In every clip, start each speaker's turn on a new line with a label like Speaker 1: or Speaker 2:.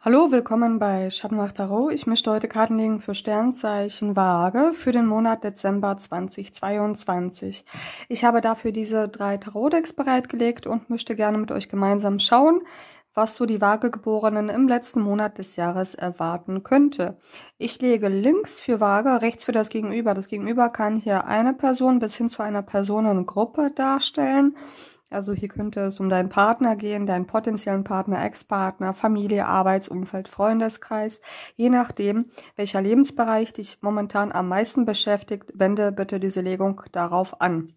Speaker 1: Hallo, willkommen bei Schattenwacht Tarot. Ich möchte heute Karten legen für Sternzeichen Waage für den Monat Dezember 2022. Ich habe dafür diese drei Tarotdecks bereitgelegt und möchte gerne mit euch gemeinsam schauen, was so die Waagegeborenen im letzten Monat des Jahres erwarten könnte. Ich lege links für Waage, rechts für das Gegenüber. Das Gegenüber kann hier eine Person bis hin zu einer Personengruppe darstellen. Also hier könnte es um deinen Partner gehen, deinen potenziellen Partner, Ex-Partner, Familie, Arbeitsumfeld, Freundeskreis. Je nachdem, welcher Lebensbereich dich momentan am meisten beschäftigt, wende bitte diese Legung darauf an.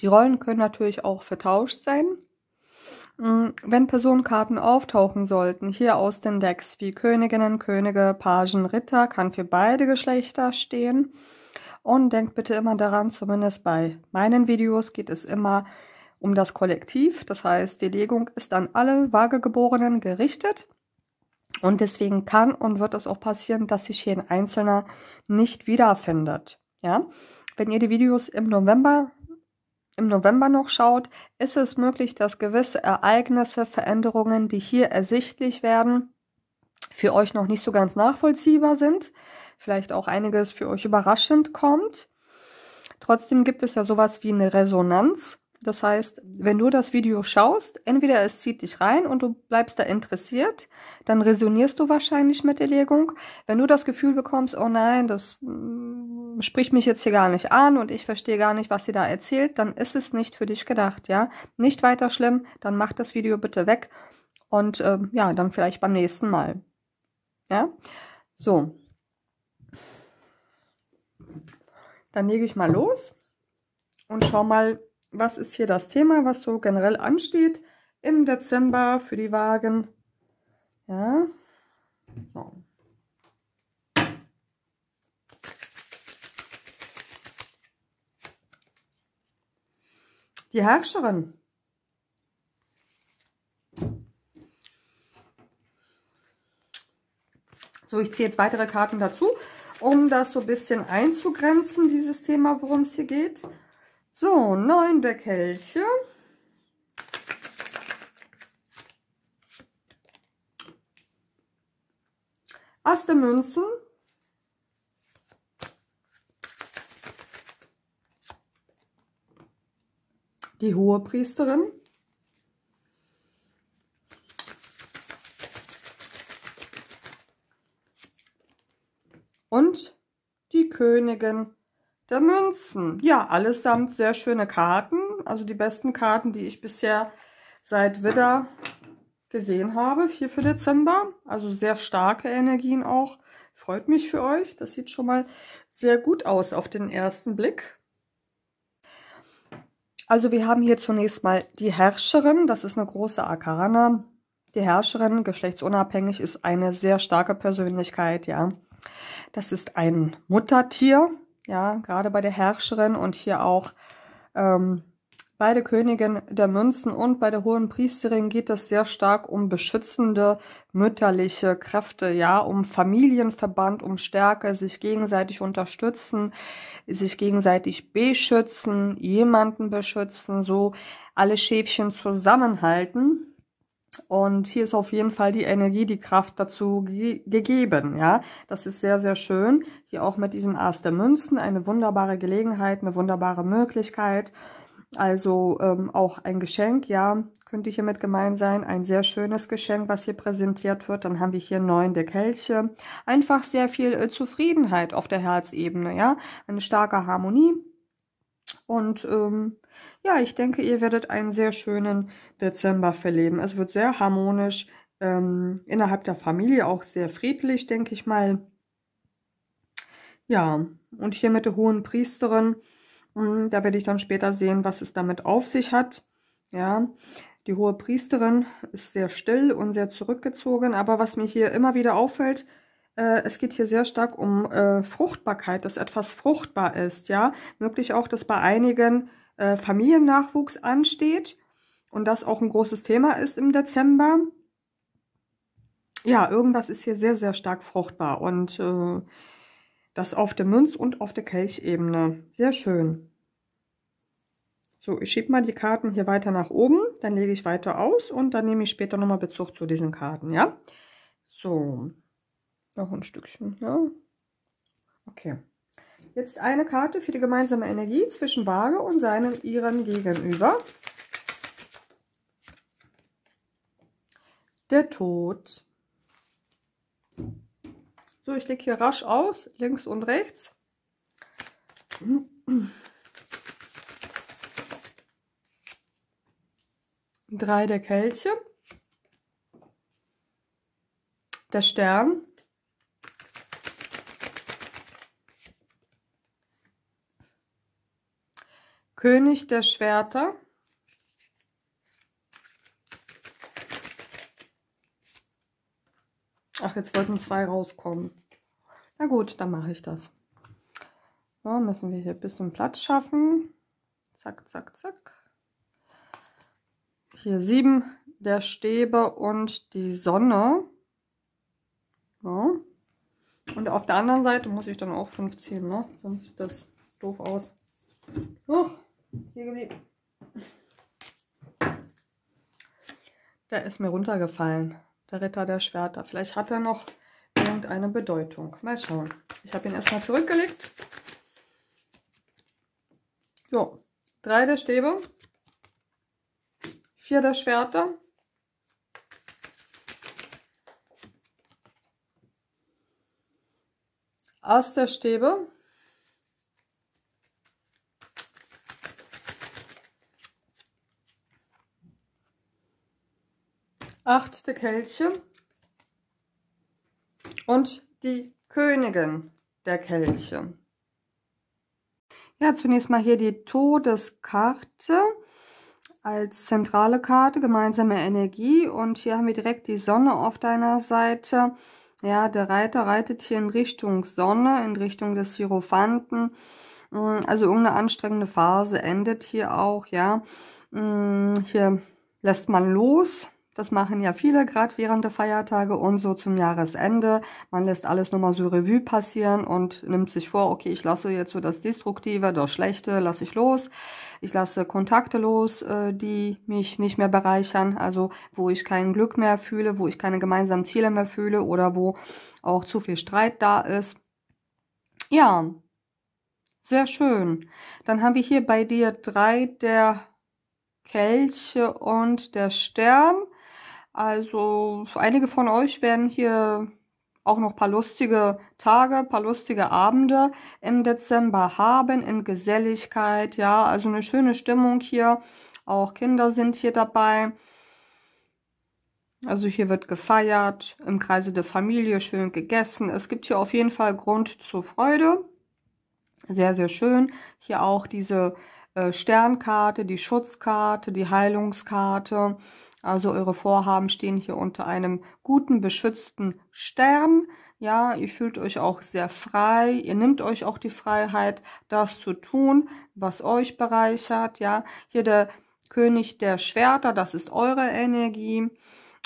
Speaker 1: Die Rollen können natürlich auch vertauscht sein. Hm, wenn Personenkarten auftauchen sollten, hier aus den Decks wie Königinnen, Könige, Pagen, Ritter, kann für beide Geschlechter stehen. Und denkt bitte immer daran, zumindest bei meinen Videos geht es immer um das Kollektiv. Das heißt, die Legung ist an alle Waagegeborenen gerichtet. Und deswegen kann und wird es auch passieren, dass sich hier ein Einzelner nicht wiederfindet. Ja? Wenn ihr die Videos im November, im November noch schaut, ist es möglich, dass gewisse Ereignisse, Veränderungen, die hier ersichtlich werden, für euch noch nicht so ganz nachvollziehbar sind. Vielleicht auch einiges für euch überraschend kommt. Trotzdem gibt es ja sowas wie eine Resonanz das heißt, wenn du das Video schaust, entweder es zieht dich rein und du bleibst da interessiert, dann resonierst du wahrscheinlich mit der Legung. Wenn du das Gefühl bekommst, oh nein, das mm, spricht mich jetzt hier gar nicht an und ich verstehe gar nicht, was sie da erzählt, dann ist es nicht für dich gedacht, ja. Nicht weiter schlimm, dann mach das Video bitte weg und äh, ja, dann vielleicht beim nächsten Mal. Ja, so. Dann lege ich mal los und schau mal, was ist hier das Thema, was so generell ansteht im Dezember für die Wagen. Ja, so. Die Herrscherin. So, ich ziehe jetzt weitere Karten dazu, um das so ein bisschen einzugrenzen, dieses Thema, worum es hier geht. So, neun der Kelche. Ass der Münzen. Die Hohe Priesterin. Und die Königin der Münzen. Ja, allesamt sehr schöne Karten. Also die besten Karten, die ich bisher seit Widder gesehen habe, hier für Dezember. Also sehr starke Energien auch. Freut mich für euch. Das sieht schon mal sehr gut aus auf den ersten Blick. Also wir haben hier zunächst mal die Herrscherin. Das ist eine große Akarana. Die Herrscherin, geschlechtsunabhängig, ist eine sehr starke Persönlichkeit, ja. Das ist ein Muttertier, ja, gerade bei der Herrscherin und hier auch ähm, bei der Königin der Münzen und bei der Hohen Priesterin geht es sehr stark um beschützende mütterliche Kräfte, ja, um Familienverband, um Stärke, sich gegenseitig unterstützen, sich gegenseitig beschützen, jemanden beschützen, so alle Schäfchen zusammenhalten. Und hier ist auf jeden Fall die Energie, die Kraft dazu ge gegeben, ja. Das ist sehr, sehr schön. Hier auch mit diesem Aas der Münzen eine wunderbare Gelegenheit, eine wunderbare Möglichkeit. Also ähm, auch ein Geschenk, ja, könnte hiermit gemein sein. Ein sehr schönes Geschenk, was hier präsentiert wird. Dann haben wir hier neun der Kelche. Einfach sehr viel äh, Zufriedenheit auf der Herzebene, ja. Eine starke Harmonie und ähm, ja, ich denke, ihr werdet einen sehr schönen Dezember verleben. Es wird sehr harmonisch, ähm, innerhalb der Familie auch sehr friedlich, denke ich mal. Ja, und hier mit der hohen Priesterin, mh, hm, da werde ich dann später sehen, was es damit auf sich hat. Ja, die hohe Priesterin ist sehr still und sehr zurückgezogen, aber was mir hier immer wieder auffällt, äh, es geht hier sehr stark um äh, Fruchtbarkeit, dass etwas fruchtbar ist, ja. Möglich auch, dass bei einigen äh, Familiennachwuchs ansteht und das auch ein großes Thema ist im Dezember. Ja, irgendwas ist hier sehr, sehr stark fruchtbar und äh, das auf der Münz- und auf der Kelchebene. Sehr schön. So, ich schiebe mal die Karten hier weiter nach oben, dann lege ich weiter aus und dann nehme ich später nochmal Bezug zu diesen Karten, ja? So, noch ein Stückchen, ja? Ne? Okay. Jetzt eine Karte für die gemeinsame Energie zwischen Waage und seinem ihrem Gegenüber. Der Tod. So, ich lege hier rasch aus, links und rechts. Drei der Kelche. Der Stern. König der Schwerter. Ach, jetzt wollten zwei rauskommen. Na gut, dann mache ich das. So, müssen wir hier ein bisschen Platz schaffen. Zack, zack, zack. Hier sieben der Stäbe und die Sonne. So. Und auf der anderen Seite muss ich dann auch fünf ziehen, ne? sonst sieht das doof aus. Huch. Hier geblieben. Der ist mir runtergefallen, der Ritter der Schwerter. Vielleicht hat er noch irgendeine Bedeutung. Mal schauen. Ich habe ihn erstmal zurückgelegt. So, drei der Stäbe, vier der Schwerter, aus der Stäbe, acht Stück Kelche und die Königin der Kelche. Ja, zunächst mal hier die Todeskarte als zentrale Karte, gemeinsame Energie. Und hier haben wir direkt die Sonne auf deiner Seite. Ja, der Reiter reitet hier in Richtung Sonne, in Richtung des Hierophanten. Mm, also irgendeine anstrengende Phase endet hier auch, ja. Mm, hier lässt man los, das machen ja viele, gerade während der Feiertage und so zum Jahresende. Man lässt alles nochmal so Revue passieren und nimmt sich vor, okay, ich lasse jetzt so das Destruktive, das Schlechte, lasse ich los. Ich lasse Kontakte los, äh, die mich nicht mehr bereichern, also wo ich kein Glück mehr fühle, wo ich keine gemeinsamen Ziele mehr fühle oder wo auch zu viel Streit da ist. Ja, sehr schön. Dann haben wir hier bei dir drei der Kelche und der Stern. Also einige von euch werden hier auch noch paar lustige Tage, paar lustige Abende im Dezember haben in Geselligkeit, ja, also eine schöne Stimmung hier. Auch Kinder sind hier dabei. Also hier wird gefeiert, im Kreise der Familie schön gegessen. Es gibt hier auf jeden Fall Grund zur Freude. Sehr, sehr schön. Hier auch diese äh, Sternkarte, die Schutzkarte, die Heilungskarte. Also eure Vorhaben stehen hier unter einem guten, beschützten Stern. Ja, ihr fühlt euch auch sehr frei. Ihr nehmt euch auch die Freiheit, das zu tun, was euch bereichert. Ja, hier der König der Schwerter, das ist eure Energie.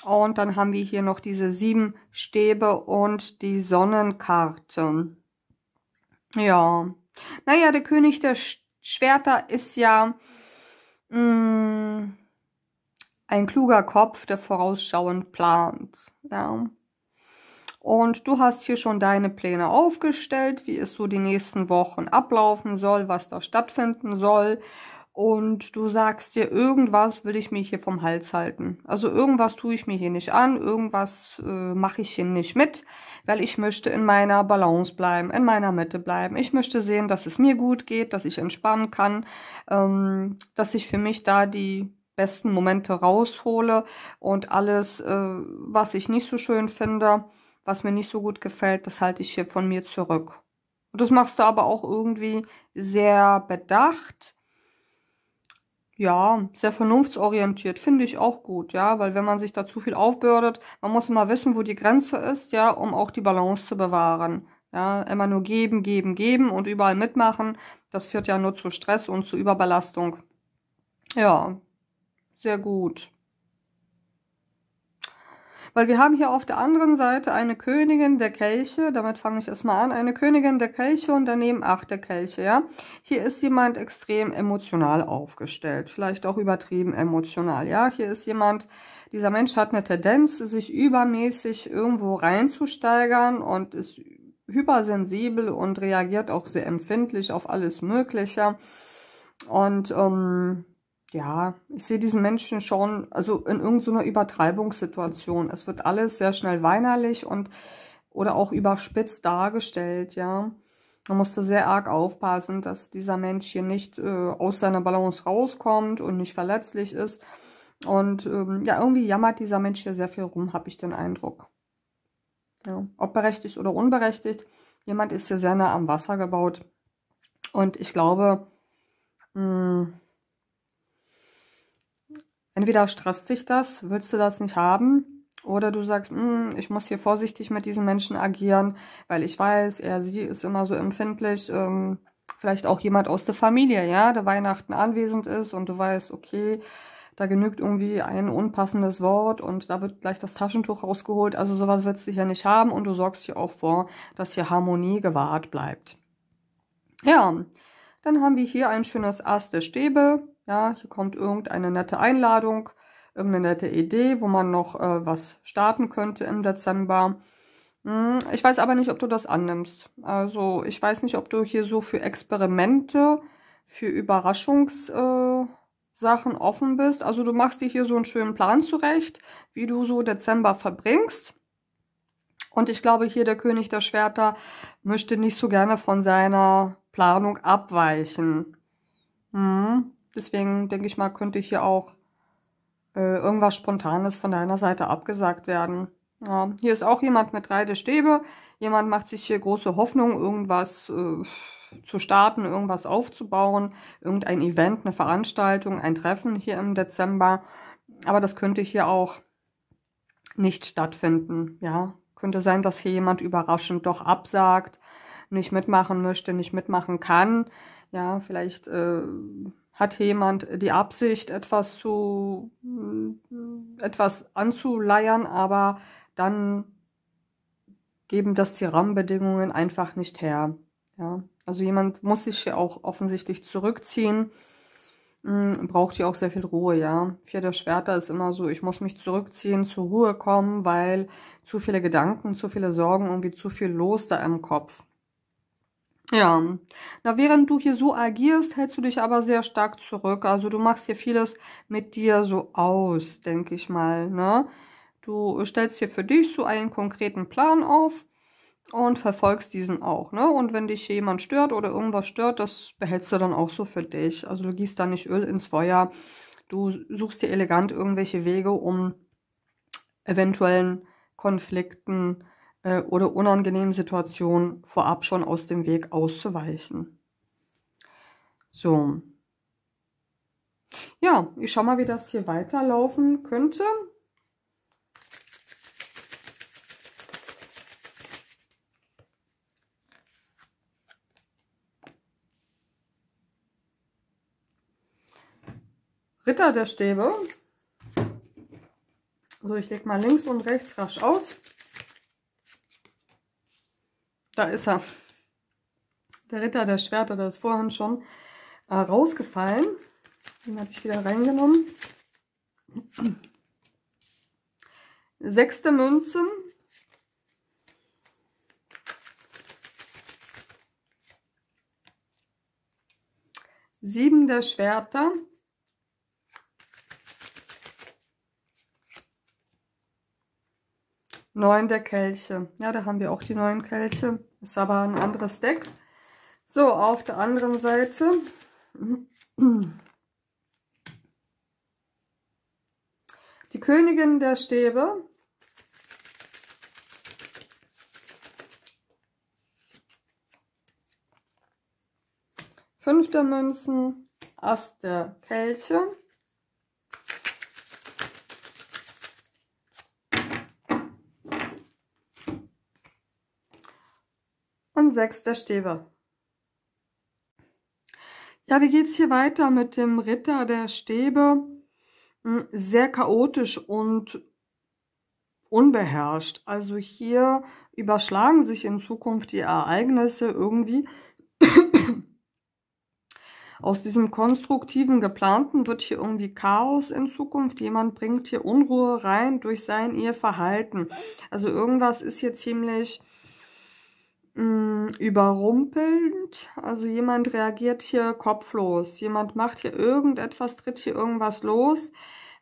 Speaker 1: Und dann haben wir hier noch diese sieben Stäbe und die Sonnenkarte. Ja. Naja, der König der Sch Schwerter ist ja mh, mm, ein kluger Kopf, der vorausschauend plant. Ja. Und du hast hier schon deine Pläne aufgestellt, wie es so die nächsten Wochen ablaufen soll, was da stattfinden soll und du sagst dir, irgendwas will ich mir hier vom Hals halten. Also irgendwas tue ich mir hier nicht an, irgendwas äh, mache ich hier nicht mit, weil ich möchte in meiner Balance bleiben, in meiner Mitte bleiben. Ich möchte sehen, dass es mir gut geht, dass ich entspannen kann, ähm, dass ich für mich da die besten Momente raushole und alles, äh, was ich nicht so schön finde, was mir nicht so gut gefällt, das halte ich hier von mir zurück. Und das machst du aber auch irgendwie sehr bedacht ja, sehr vernunftsorientiert, finde ich auch gut, ja, weil wenn man sich da zu viel aufbürdet, man muss immer wissen, wo die Grenze ist, ja, um auch die Balance zu bewahren. Ja, immer nur geben, geben, geben und überall mitmachen, das führt ja nur zu Stress und zu Überbelastung. Ja, sehr gut. Weil wir haben hier auf der anderen Seite eine Königin der Kelche, damit fange ich erstmal an, eine Königin der Kelche und daneben acht der Kelche, ja. Hier ist jemand extrem emotional aufgestellt, vielleicht auch übertrieben emotional, ja. Hier ist jemand, dieser Mensch hat eine Tendenz, sich übermäßig irgendwo reinzusteigern und ist hypersensibel und reagiert auch sehr empfindlich auf alles Mögliche. Und ähm, ja, ich sehe diesen Menschen schon, also in irgendeiner Übertreibungssituation. Es wird alles sehr schnell weinerlich und oder auch überspitzt dargestellt, ja. Man musste sehr arg aufpassen, dass dieser Mensch hier nicht äh, aus seiner Balance rauskommt und nicht verletzlich ist. Und ähm, ja, irgendwie jammert dieser Mensch hier sehr viel rum, habe ich den Eindruck. Ja. Ob berechtigt oder unberechtigt, jemand ist hier sehr nah am Wasser gebaut. Und ich glaube, entweder stresst sich das, willst du das nicht haben, oder du sagst, hm, ich muss hier vorsichtig mit diesen Menschen agieren, weil ich weiß, er, sie ist immer so empfindlich, ähm, vielleicht auch jemand aus der Familie, ja, der Weihnachten anwesend ist und du weißt, okay, da genügt irgendwie ein unpassendes Wort und da wird gleich das Taschentuch rausgeholt. Also sowas willst du hier nicht haben und du sorgst hier auch vor, dass hier Harmonie gewahrt bleibt. Ja, dann haben wir hier ein schönes Ast der Stäbe. Ja, hier kommt irgendeine nette Einladung, irgendeine nette Idee, wo man noch äh, was starten könnte im Dezember. Hm, ich weiß aber nicht, ob du das annimmst. Also ich weiß nicht, ob du hier so für Experimente, für Überraschungssachen äh, offen bist. Also du machst dir hier so einen schönen Plan zurecht, wie du so Dezember verbringst. Und ich glaube, hier der König der Schwerter möchte nicht so gerne von seiner Planung abweichen. Hm. Deswegen denke ich mal, könnte hier auch äh, irgendwas Spontanes von deiner Seite abgesagt werden. Ja, hier ist auch jemand mit drei der Stäbe. Jemand macht sich hier große Hoffnung, irgendwas äh, zu starten, irgendwas aufzubauen, irgendein Event, eine Veranstaltung, ein Treffen hier im Dezember. Aber das könnte hier auch nicht stattfinden. Ja, könnte sein, dass hier jemand überraschend doch absagt, nicht mitmachen möchte, nicht mitmachen kann. Ja, vielleicht äh, hat jemand die Absicht, etwas zu etwas anzuleiern, aber dann geben das die Rahmenbedingungen einfach nicht her. Ja, also jemand muss sich ja auch offensichtlich zurückziehen, hm, braucht ja auch sehr viel Ruhe, ja. Vierter Schwerter ist immer so, ich muss mich zurückziehen, zur Ruhe kommen, weil zu viele Gedanken, zu viele Sorgen, irgendwie zu viel los da im Kopf. Ja, na, während du hier so agierst, hältst du dich aber sehr stark zurück. Also du machst hier vieles mit dir so aus, denke ich mal. Ne? Du stellst hier für dich so einen konkreten Plan auf und verfolgst diesen auch. Ne? Und wenn dich jemand stört oder irgendwas stört, das behältst du dann auch so für dich. Also du gießt da nicht Öl ins Feuer. Du suchst dir elegant irgendwelche Wege, um eventuellen Konflikten zu äh, oder unangenehmen Situationen vorab schon aus dem Weg auszuweichen. So. Ja, ich schau mal, wie das hier weiterlaufen könnte. Ritter der Stäbe. Also ich lege mal links und rechts rasch aus. Da ist er. Der Ritter der Schwerter, der ist vorhin schon äh, rausgefallen. Den habe ich wieder reingenommen. Sechste Münze. Sieben der Schwerter. Neun der Kelche. Ja, da haben wir auch die neun Kelche. Ist aber ein anderes Deck. So, auf der anderen Seite. Die Königin der Stäbe. Fünfter Münzen, Ast der Kelche. Anfang sechs der Stäbe. Ja, wie geht es hier weiter mit dem Ritter der Stäbe? Hm, sehr chaotisch und unbeherrscht. Also hier überschlagen sich in Zukunft die Ereignisse irgendwie. Aus diesem konstruktiven Geplanten wird hier irgendwie Chaos in Zukunft. Jemand bringt hier Unruhe rein durch sein ihr Verhalten. Also irgendwas ist hier ziemlich mh, hm, überrumpelnd. Also jemand reagiert hier kopflos. Jemand macht hier irgendetwas, tritt hier irgendwas los,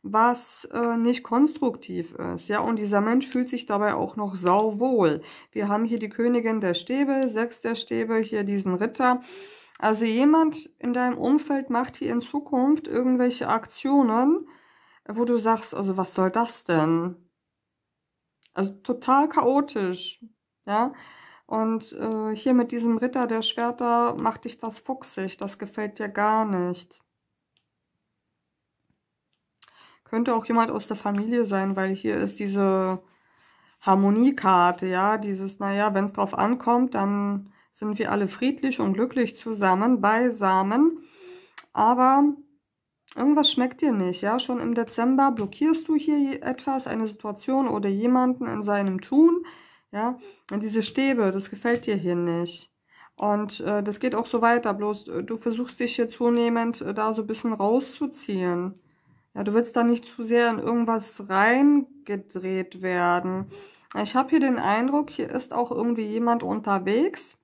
Speaker 1: was äh, nicht konstruktiv ist. Ja, und dieser Mensch fühlt sich dabei auch noch sauwohl. Wir haben hier die Königin der Stäbe, sechs der Stäbe, hier diesen Ritter. Also jemand in deinem Umfeld macht hier in Zukunft irgendwelche Aktionen, wo du sagst, also was soll das denn? Also total chaotisch, ja. Und äh, hier mit diesem Ritter der Schwerter macht dich das fuchsig. Das gefällt dir gar nicht. Könnte auch jemand aus der Familie sein, weil hier ist diese Harmoniekarte, ja, dieses, naja, wenn es drauf ankommt, dann sind wir alle friedlich und glücklich zusammen, beisammen. Aber irgendwas schmeckt dir nicht, ja, schon im Dezember blockierst du hier etwas, eine Situation oder jemanden in seinem Tun, ja, und diese Stäbe, das gefällt dir hier nicht. Und äh, das geht auch so weiter, bloß äh, du versuchst dich hier zunehmend äh, da so ein bisschen rauszuziehen. Ja, du willst da nicht zu sehr in irgendwas reingedreht werden. Ich habe hier den Eindruck, hier ist auch irgendwie jemand unterwegs.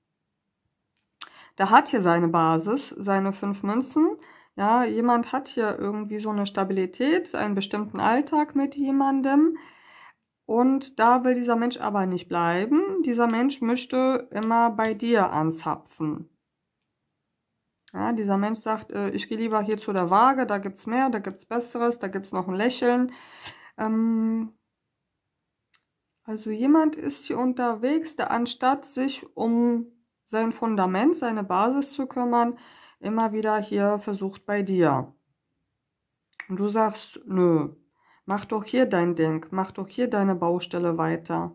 Speaker 1: Der hat hier seine Basis, seine fünf Münzen. Ja, jemand hat hier irgendwie so eine Stabilität, einen bestimmten Alltag mit jemandem. Und da will dieser Mensch aber nicht bleiben. Dieser Mensch möchte immer bei dir anzapfen. Ja, dieser Mensch sagt, äh, ich gehe lieber hier zu der Waage, da gibt es mehr, da gibt es Besseres, da gibt es noch ein Lächeln. Ähm, also jemand ist hier unterwegs, der anstatt sich um sein Fundament, seine Basis zu kümmern, immer wieder hier versucht bei dir. Und du sagst, nö, Mach doch hier dein Ding, mach doch hier deine Baustelle weiter.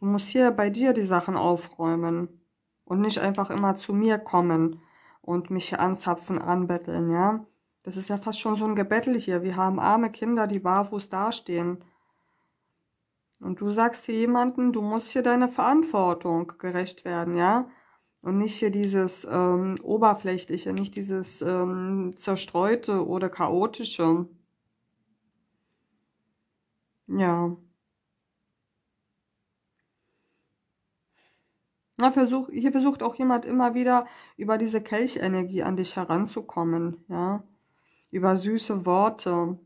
Speaker 1: Du musst hier bei dir die Sachen aufräumen und nicht einfach immer zu mir kommen und mich hier anzapfen, anbetteln, ja. Das ist ja fast schon so ein Gebettel hier. Wir haben arme Kinder, die barfuß dastehen. Und du sagst hier jemanden, du musst hier deiner Verantwortung gerecht werden, ja. Und nicht hier dieses ähm, Oberflächliche, nicht dieses ähm, Zerstreute oder Chaotische. Ja. Na, versuch, hier versucht auch jemand immer wieder über diese Kelchenergie an dich heranzukommen, ja. Über süße Worte.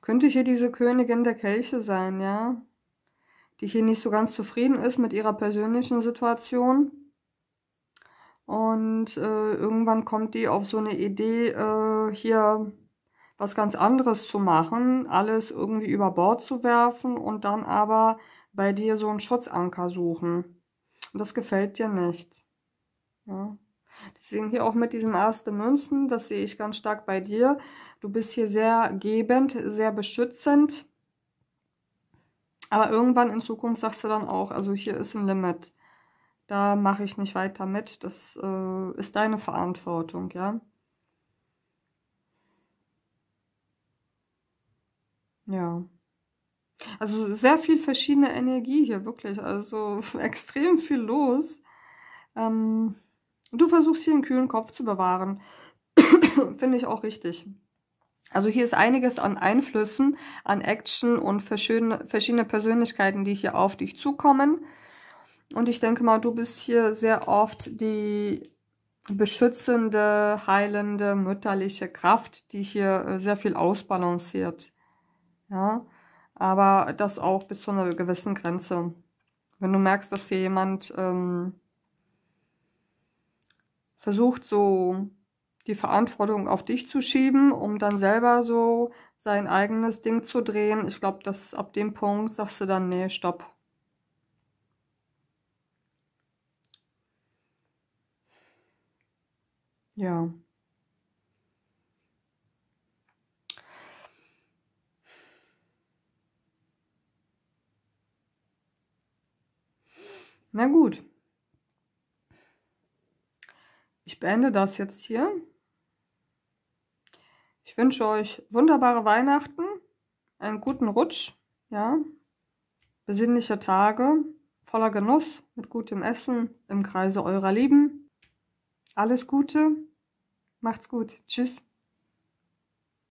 Speaker 1: Könnte hier diese Königin der Kelche sein, ja? Die hier nicht so ganz zufrieden ist mit ihrer persönlichen Situation. Und äh, irgendwann kommt die auf so eine Idee, äh, hier was ganz anderes zu machen, alles irgendwie über Bord zu werfen und dann aber bei dir so einen Schutzanker suchen. Und das gefällt dir nicht. Ja. Deswegen hier auch mit diesen ersten Münzen, das sehe ich ganz stark bei dir. Du bist hier sehr gebend, sehr beschützend. Aber irgendwann in Zukunft sagst du dann auch, also hier ist ein Limit da mache ich nicht weiter mit, das äh, ist deine Verantwortung, ja. Ja. Also sehr viel verschiedene Energie hier, wirklich. Also extrem viel los. Ähm, du versuchst hier einen kühlen Kopf zu bewahren. Finde ich auch richtig. Also hier ist einiges an Einflüssen, an Action und verschiedene, verschiedene Persönlichkeiten, die hier auf dich zukommen. Und ich denke mal, du bist hier sehr oft die beschützende, heilende, mütterliche Kraft, die hier äh, sehr viel ausbalanciert. Ja, aber das auch bis zu einer gewissen Grenze. Wenn du merkst, dass hier jemand ähm, versucht, so die Verantwortung auf dich zu schieben, um dann selber so sein eigenes Ding zu drehen, ich glaube, dass ab dem Punkt sagst du dann, nee, stopp. Ja. Na gut. Ich beende das jetzt hier. Ich wünsche euch wunderbare Weihnachten, einen guten Rutsch, ja, besinnliche Tage, voller Genuss, mit gutem Essen, im Kreise eurer Lieben. Alles Gute. Macht's gut. Tschüss.